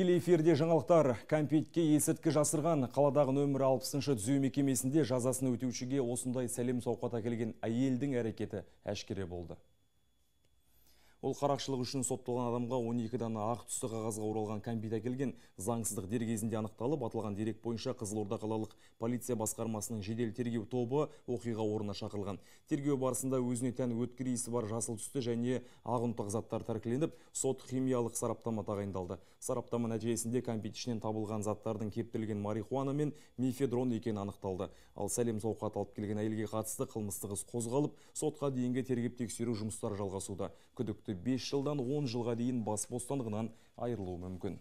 тікелей эфирде жаңалықтар кәмпитке есірткі жасырған қаладағы нөмірі алпысыншы түзеу мекемесінде жазасын өтеушіге осындай сәлем сауқат келген әйелдің әрекеті әшкере болды Ол қарақшылық үшін сотталған адамға 12 дана ақ түсті қағазға оралған кәмпит әкелген заңсыздық дер кезінде анықталып, аталған дерек бойынша Қызылорда қалалық полиция басқармасының жедел тергеу тобы оқиға орнына шақырылған. Тергеу барысында өзіне тән өткір иісі бар жасыл түсті және ақ заттар тәркіленіп, сот химиялық сараптама тағайындалды. Сараптама нәтижесінде кәмпит ішінен табылған заттардың кептірілген марихуана мен мефедрон екені анықталды. Ал сәлем сауқат алып келген әйелге қатысты қылмыстық іс қозғалып, сотқа дейінгі тергеп тексеру жұмыстары жалғасуда. Күдікті 5 жылдан 10 жылға дейін бас бостандығынан айырылуы мүмкін